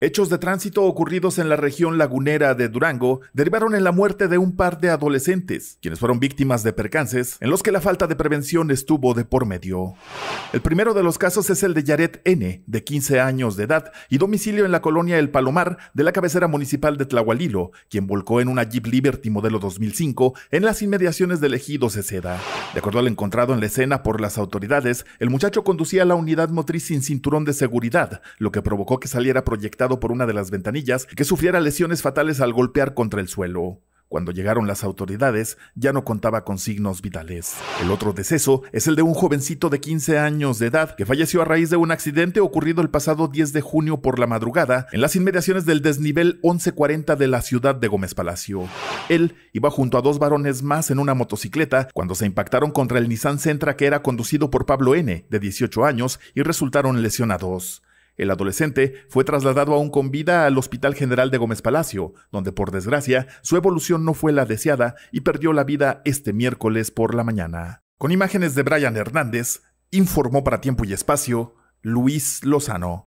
Hechos de tránsito ocurridos en la región lagunera de Durango derivaron en la muerte de un par de adolescentes, quienes fueron víctimas de percances en los que la falta de prevención estuvo de por medio. El primero de los casos es el de Yaret N., de 15 años de edad y domicilio en la colonia El Palomar de la cabecera municipal de Tlahualilo, quien volcó en una Jeep Liberty modelo 2005 en las inmediaciones del ejido Ceceda. De acuerdo al encontrado en la escena por las autoridades, el muchacho conducía la unidad motriz sin cinturón de seguridad, lo que provocó que saliera proyectado por una de las ventanillas que sufriera lesiones fatales al golpear contra el suelo. Cuando llegaron las autoridades, ya no contaba con signos vitales. El otro deceso es el de un jovencito de 15 años de edad que falleció a raíz de un accidente ocurrido el pasado 10 de junio por la madrugada en las inmediaciones del desnivel 1140 de la ciudad de Gómez Palacio. Él iba junto a dos varones más en una motocicleta cuando se impactaron contra el Nissan Sentra que era conducido por Pablo N., de 18 años, y resultaron lesionados. El adolescente fue trasladado aún con vida al Hospital General de Gómez Palacio, donde por desgracia su evolución no fue la deseada y perdió la vida este miércoles por la mañana. Con imágenes de Brian Hernández, informó para tiempo y espacio Luis Lozano.